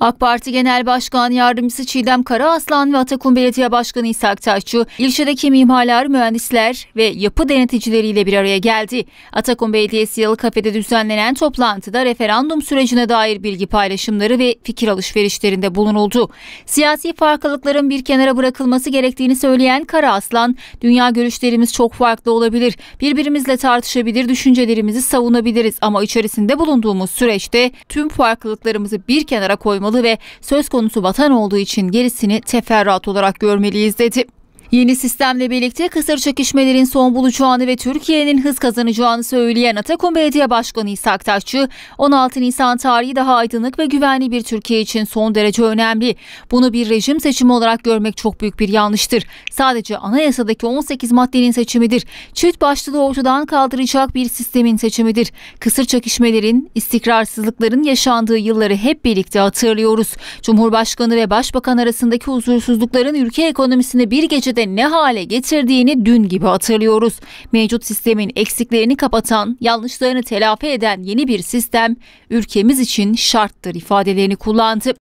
AK Parti Genel Başkan Yardımcısı Çiğdem Karaaslan ve Atakum Belediye Başkanı İsa Aktaşçı, ilçedeki mimarlar, mühendisler ve yapı denetçileriyle bir araya geldi. Atakum Belediyesi Yalı Kafede düzenlenen toplantıda referandum sürecine dair bilgi paylaşımları ve fikir alışverişlerinde bulunuldu. Siyasi farklılıkların bir kenara bırakılması gerektiğini söyleyen Karaaslan, dünya görüşlerimiz çok farklı olabilir, birbirimizle tartışabilir, düşüncelerimizi savunabiliriz ama içerisinde bulunduğumuz süreçte tüm farklılıklarımızı bir kenara koymamız olmalı ve söz konusu vatan olduğu için gerisini teferruat olarak görmeliyiz dedi. Yeni sistemle birlikte kısır çekişmelerin son bulacağını ve Türkiye'nin hız kazanacağını söyleyen Atakum Belediye Başkanı İsa Aktaşçı, 16 Nisan tarihi daha aydınlık ve güvenli bir Türkiye için son derece önemli. Bunu bir rejim seçimi olarak görmek çok büyük bir yanlıştır. Sadece anayasadaki 18 maddenin seçimidir. Çift başlılığı ortadan kaldıracak bir sistemin seçimidir. Kısır çekişmelerin, istikrarsızlıkların yaşandığı yılları hep birlikte hatırlıyoruz. Cumhurbaşkanı ve Başbakan arasındaki huzursuzlukların ülke ekonomisine bir gece de ne hale getirdiğini dün gibi hatırlıyoruz. Mevcut sistemin eksiklerini kapatan, yanlışlarını telafi eden yeni bir sistem ülkemiz için şarttır ifadelerini kullandı.